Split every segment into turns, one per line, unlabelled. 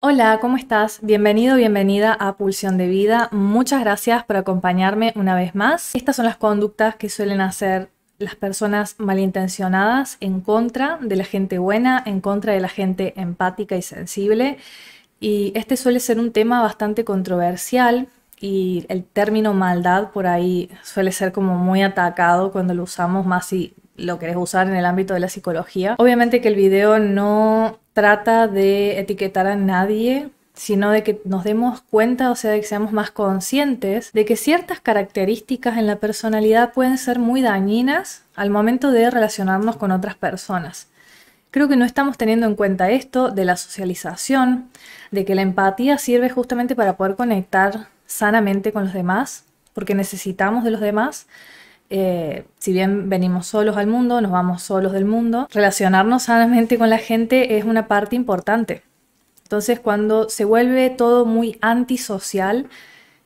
Hola, ¿cómo estás? Bienvenido, bienvenida a Pulsión de Vida. Muchas gracias por acompañarme una vez más. Estas son las conductas que suelen hacer las personas malintencionadas en contra de la gente buena, en contra de la gente empática y sensible. Y este suele ser un tema bastante controversial y el término maldad por ahí suele ser como muy atacado cuando lo usamos más si lo querés usar en el ámbito de la psicología. Obviamente que el video no trata de etiquetar a nadie sino de que nos demos cuenta, o sea, de que seamos más conscientes de que ciertas características en la personalidad pueden ser muy dañinas al momento de relacionarnos con otras personas. Creo que no estamos teniendo en cuenta esto de la socialización, de que la empatía sirve justamente para poder conectar sanamente con los demás, porque necesitamos de los demás, eh, si bien venimos solos al mundo, nos vamos solos del mundo, relacionarnos sanamente con la gente es una parte importante. Entonces, cuando se vuelve todo muy antisocial,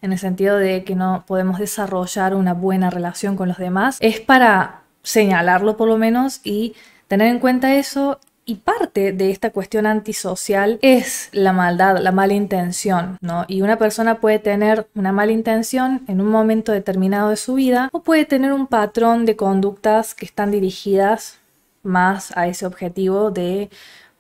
en el sentido de que no podemos desarrollar una buena relación con los demás, es para señalarlo por lo menos y tener en cuenta eso y parte de esta cuestión antisocial es la maldad, la mala intención, ¿no? Y una persona puede tener una mala intención en un momento determinado de su vida o puede tener un patrón de conductas que están dirigidas más a ese objetivo de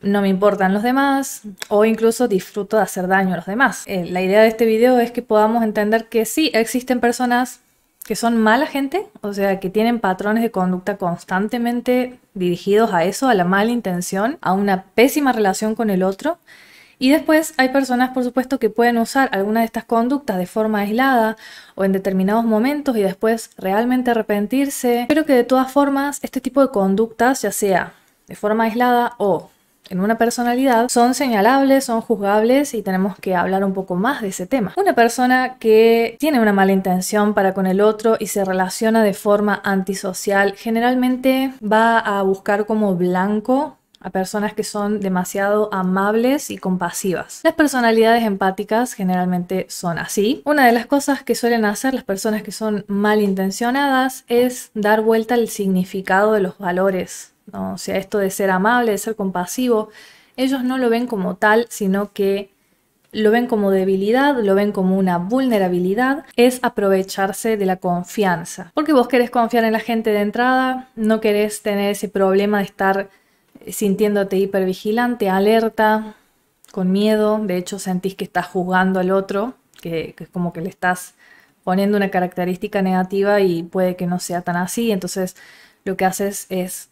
no me importan los demás o incluso disfruto de hacer daño a los demás. Eh, la idea de este video es que podamos entender que sí existen personas que son mala gente, o sea, que tienen patrones de conducta constantemente dirigidos a eso, a la mala intención, a una pésima relación con el otro. Y después hay personas, por supuesto, que pueden usar alguna de estas conductas de forma aislada o en determinados momentos y después realmente arrepentirse. Pero que de todas formas, este tipo de conductas, ya sea de forma aislada o en una personalidad son señalables, son juzgables y tenemos que hablar un poco más de ese tema. Una persona que tiene una mala intención para con el otro y se relaciona de forma antisocial generalmente va a buscar como blanco a personas que son demasiado amables y compasivas. Las personalidades empáticas generalmente son así. Una de las cosas que suelen hacer las personas que son malintencionadas es dar vuelta al significado de los valores o sea, esto de ser amable, de ser compasivo, ellos no lo ven como tal, sino que lo ven como debilidad, lo ven como una vulnerabilidad, es aprovecharse de la confianza. Porque vos querés confiar en la gente de entrada, no querés tener ese problema de estar eh, sintiéndote hipervigilante, alerta, con miedo, de hecho sentís que estás juzgando al otro, que es como que le estás poniendo una característica negativa y puede que no sea tan así, entonces lo que haces es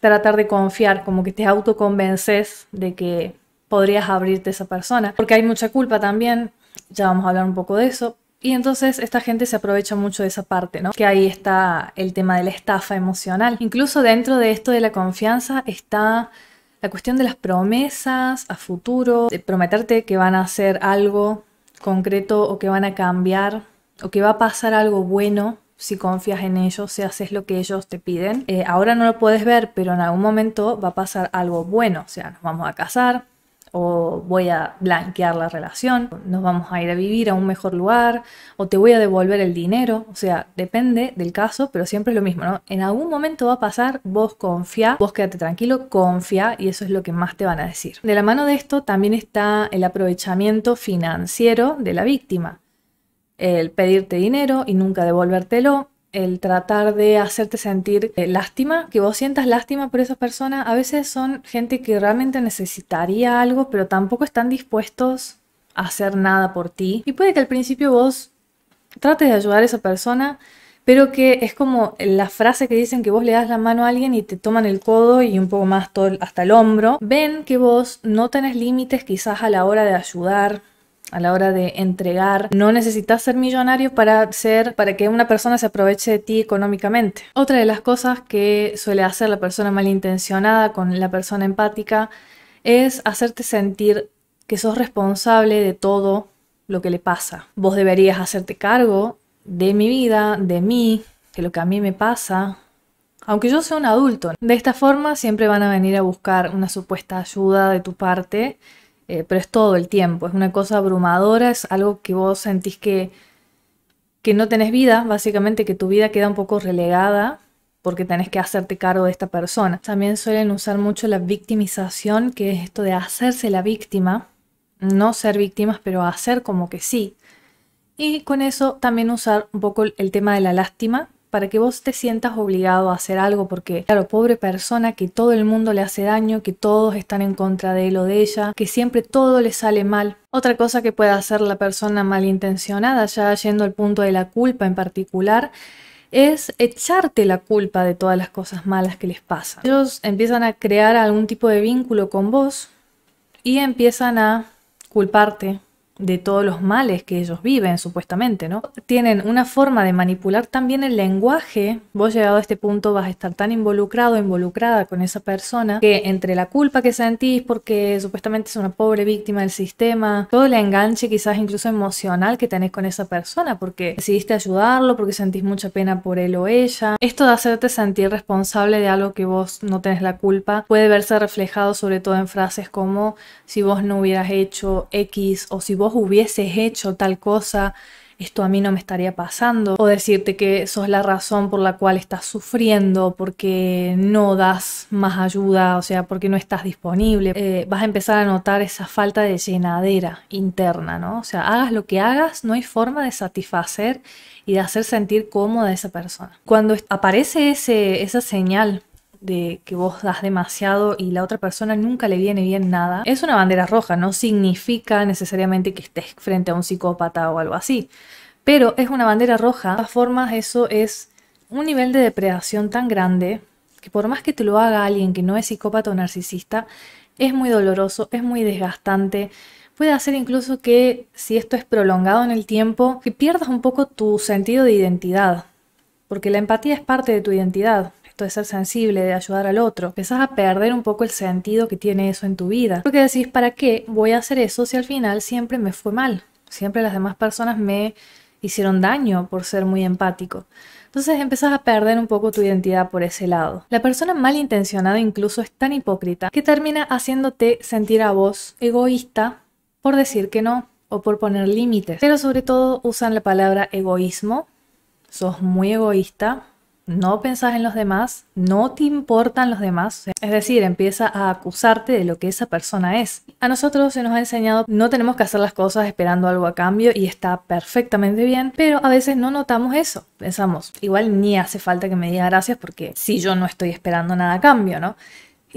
tratar de confiar, como que te autoconvences de que podrías abrirte a esa persona, porque hay mucha culpa también, ya vamos a hablar un poco de eso. Y entonces esta gente se aprovecha mucho de esa parte, ¿no? Que ahí está el tema de la estafa emocional. Incluso dentro de esto de la confianza está la cuestión de las promesas a futuro, de prometerte que van a hacer algo concreto o que van a cambiar o que va a pasar algo bueno si confías en ellos, si haces lo que ellos te piden. Eh, ahora no lo puedes ver, pero en algún momento va a pasar algo bueno, o sea, nos vamos a casar o voy a blanquear la relación, nos vamos a ir a vivir a un mejor lugar, o te voy a devolver el dinero, o sea, depende del caso, pero siempre es lo mismo, ¿no? En algún momento va a pasar, vos confía, vos quédate tranquilo, confía, y eso es lo que más te van a decir. De la mano de esto también está el aprovechamiento financiero de la víctima el pedirte dinero y nunca devolvértelo, el tratar de hacerte sentir eh, lástima, que vos sientas lástima por esas personas, a veces son gente que realmente necesitaría algo, pero tampoco están dispuestos a hacer nada por ti. Y puede que al principio vos trates de ayudar a esa persona, pero que es como la frase que dicen que vos le das la mano a alguien y te toman el codo y un poco más hasta el hombro. Ven que vos no tenés límites quizás a la hora de ayudar, a la hora de entregar. No necesitas ser millonario para ser, para que una persona se aproveche de ti económicamente. Otra de las cosas que suele hacer la persona malintencionada con la persona empática es hacerte sentir que sos responsable de todo lo que le pasa. Vos deberías hacerte cargo de mi vida, de mí, de lo que a mí me pasa, aunque yo sea un adulto. De esta forma siempre van a venir a buscar una supuesta ayuda de tu parte eh, pero es todo el tiempo, es una cosa abrumadora, es algo que vos sentís que, que no tenés vida, básicamente que tu vida queda un poco relegada porque tenés que hacerte cargo de esta persona. También suelen usar mucho la victimización, que es esto de hacerse la víctima, no ser víctimas, pero hacer como que sí. Y con eso también usar un poco el tema de la lástima, para que vos te sientas obligado a hacer algo, porque, claro, pobre persona que todo el mundo le hace daño, que todos están en contra de él o de ella, que siempre todo le sale mal. Otra cosa que puede hacer la persona malintencionada, ya yendo al punto de la culpa en particular, es echarte la culpa de todas las cosas malas que les pasan. Ellos empiezan a crear algún tipo de vínculo con vos y empiezan a culparte de todos los males que ellos viven, supuestamente, ¿no? Tienen una forma de manipular también el lenguaje. Vos llegado a este punto vas a estar tan involucrado, involucrada con esa persona, que entre la culpa que sentís porque supuestamente es una pobre víctima del sistema, todo el enganche quizás incluso emocional que tenés con esa persona, porque decidiste ayudarlo, porque sentís mucha pena por él o ella. Esto de hacerte sentir responsable de algo que vos no tenés la culpa puede verse reflejado sobre todo en frases como si vos no hubieras hecho X o si vos vos hubieses hecho tal cosa, esto a mí no me estaría pasando, o decirte que sos la razón por la cual estás sufriendo, porque no das más ayuda, o sea, porque no estás disponible, eh, vas a empezar a notar esa falta de llenadera interna, ¿no? O sea, hagas lo que hagas, no hay forma de satisfacer y de hacer sentir cómoda a esa persona. Cuando aparece ese, esa señal de que vos das demasiado y la otra persona nunca le viene bien nada, es una bandera roja, no significa necesariamente que estés frente a un psicópata o algo así, pero es una bandera roja. De todas formas, eso es un nivel de depredación tan grande que por más que te lo haga alguien que no es psicópata o narcisista, es muy doloroso, es muy desgastante, puede hacer incluso que, si esto es prolongado en el tiempo, que pierdas un poco tu sentido de identidad, porque la empatía es parte de tu identidad de ser sensible, de ayudar al otro. Empezás a perder un poco el sentido que tiene eso en tu vida. Porque decís, ¿para qué voy a hacer eso si al final siempre me fue mal? Siempre las demás personas me hicieron daño por ser muy empático. Entonces empezás a perder un poco tu identidad por ese lado. La persona malintencionada incluso es tan hipócrita que termina haciéndote sentir a vos egoísta por decir que no o por poner límites. Pero sobre todo usan la palabra egoísmo. Sos muy egoísta, no pensás en los demás, no te importan los demás, es decir, empieza a acusarte de lo que esa persona es. A nosotros se nos ha enseñado no tenemos que hacer las cosas esperando algo a cambio y está perfectamente bien, pero a veces no notamos eso. Pensamos, igual ni hace falta que me diga gracias porque si yo no estoy esperando nada a cambio, ¿no?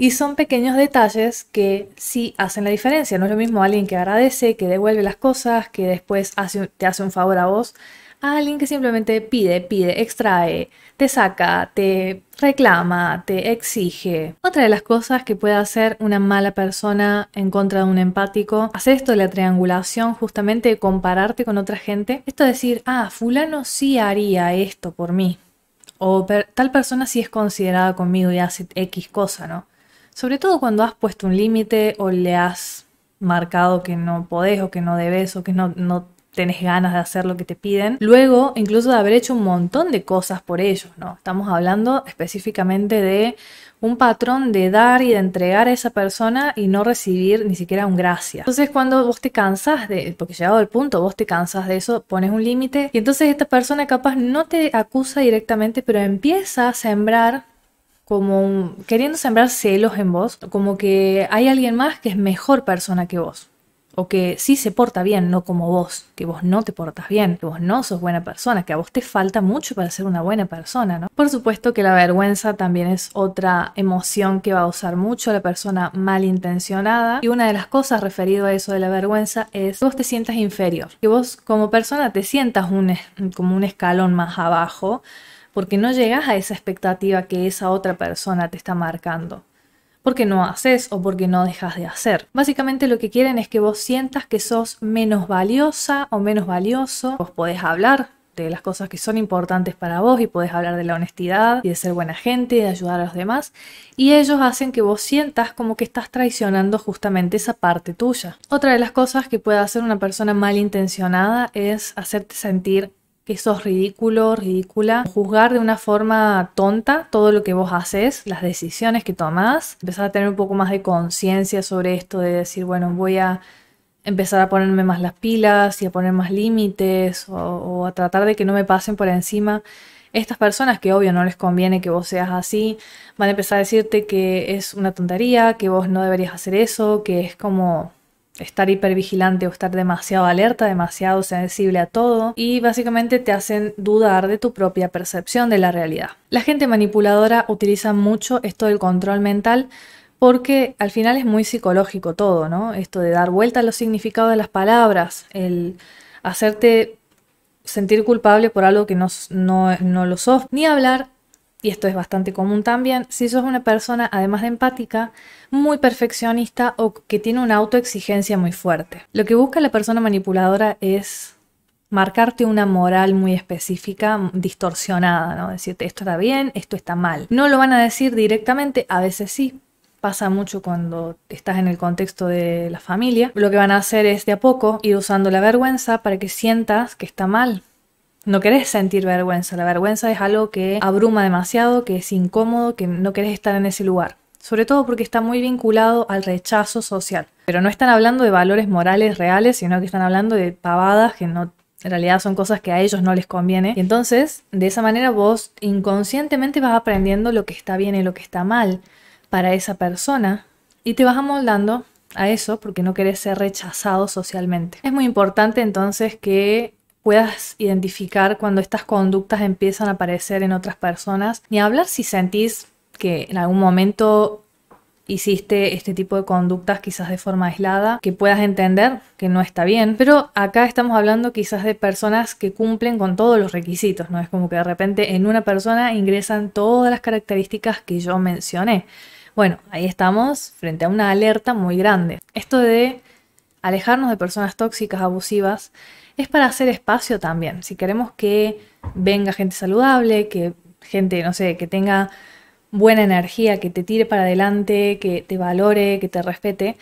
Y son pequeños detalles que sí hacen la diferencia. No es lo mismo alguien que agradece, que devuelve las cosas, que después te hace un favor a vos, alguien que simplemente pide, pide, extrae, te saca, te reclama, te exige. Otra de las cosas que puede hacer una mala persona en contra de un empático, hacer esto de la triangulación, justamente compararte con otra gente, esto de decir, ah, fulano sí haría esto por mí, o tal persona sí es considerada conmigo y hace X cosa, ¿no? Sobre todo cuando has puesto un límite o le has marcado que no podés o que no debes o que no, no tienes ganas de hacer lo que te piden. Luego, incluso de haber hecho un montón de cosas por ellos, ¿no? Estamos hablando específicamente de un patrón de dar y de entregar a esa persona y no recibir ni siquiera un gracias. Entonces cuando vos te cansas de, porque llegado el punto vos te cansas de eso, pones un límite y entonces esta persona capaz no te acusa directamente, pero empieza a sembrar como queriendo sembrar celos en vos, como que hay alguien más que es mejor persona que vos o que sí se porta bien, no como vos, que vos no te portas bien, que vos no sos buena persona, que a vos te falta mucho para ser una buena persona, ¿no? Por supuesto que la vergüenza también es otra emoción que va a usar mucho la persona malintencionada y una de las cosas referido a eso de la vergüenza es que vos te sientas inferior, que vos como persona te sientas un, como un escalón más abajo porque no llegas a esa expectativa que esa otra persona te está marcando porque no haces o porque no dejas de hacer. Básicamente lo que quieren es que vos sientas que sos menos valiosa o menos valioso. Vos podés hablar de las cosas que son importantes para vos y podés hablar de la honestidad y de ser buena gente y de ayudar a los demás y ellos hacen que vos sientas como que estás traicionando justamente esa parte tuya. Otra de las cosas que puede hacer una persona malintencionada es hacerte sentir que sos ridículo, ridícula, juzgar de una forma tonta todo lo que vos haces, las decisiones que tomás, empezar a tener un poco más de conciencia sobre esto, de decir, bueno, voy a empezar a ponerme más las pilas y a poner más límites o, o a tratar de que no me pasen por encima estas personas que obvio no les conviene que vos seas así, van a empezar a decirte que es una tontería, que vos no deberías hacer eso, que es como estar hipervigilante o estar demasiado alerta, demasiado sensible a todo y básicamente te hacen dudar de tu propia percepción de la realidad. La gente manipuladora utiliza mucho esto del control mental porque al final es muy psicológico todo, ¿no? Esto de dar vuelta a los significados de las palabras, el hacerte sentir culpable por algo que no, no, lo sos, ni hablar y esto es bastante común también, si sos una persona, además de empática, muy perfeccionista o que tiene una autoexigencia muy fuerte. Lo que busca la persona manipuladora es marcarte una moral muy específica, distorsionada, ¿no? Decirte esto está bien, esto está mal. No lo van a decir directamente, a veces sí. Pasa mucho cuando estás en el contexto de la familia. Lo que van a hacer es de a poco ir usando la vergüenza para que sientas que está mal, no querés sentir vergüenza. La vergüenza es algo que abruma demasiado, que es incómodo, que no querés estar en ese lugar. Sobre todo porque está muy vinculado al rechazo social. Pero no están hablando de valores morales reales, sino que están hablando de pavadas que no en realidad son cosas que a ellos no les conviene. Y entonces, de esa manera vos inconscientemente vas aprendiendo lo que está bien y lo que está mal para esa persona y te vas amoldando a eso porque no querés ser rechazado socialmente. Es muy importante entonces que puedas identificar cuando estas conductas empiezan a aparecer en otras personas, ni hablar si sentís que en algún momento hiciste este tipo de conductas quizás de forma aislada, que puedas entender que no está bien. Pero acá estamos hablando quizás de personas que cumplen con todos los requisitos, ¿no? Es como que de repente en una persona ingresan todas las características que yo mencioné. Bueno, ahí estamos frente a una alerta muy grande. Esto de alejarnos de personas tóxicas, abusivas, es para hacer espacio también. Si queremos que venga gente saludable, que gente, no sé, que tenga buena energía, que te tire para adelante, que te valore, que te respete,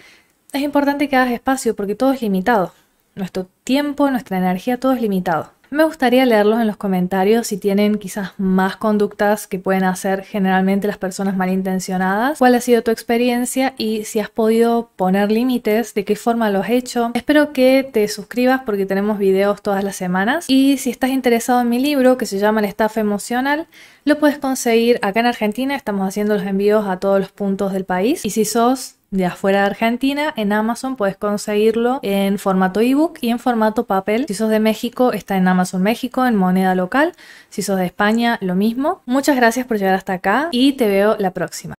es importante que hagas espacio porque todo es limitado. Nuestro tiempo, nuestra energía, todo es limitado. Me gustaría leerlos en los comentarios si tienen quizás más conductas que pueden hacer generalmente las personas malintencionadas, cuál ha sido tu experiencia y si has podido poner límites, de qué forma lo has hecho. Espero que te suscribas porque tenemos videos todas las semanas y si estás interesado en mi libro que se llama El estafa emocional, lo puedes conseguir acá en Argentina, estamos haciendo los envíos a todos los puntos del país y si sos de afuera de Argentina, en Amazon puedes conseguirlo en formato ebook y en formato papel. Si sos de México, está en Amazon México, en moneda local. Si sos de España, lo mismo. Muchas gracias por llegar hasta acá y te veo la próxima.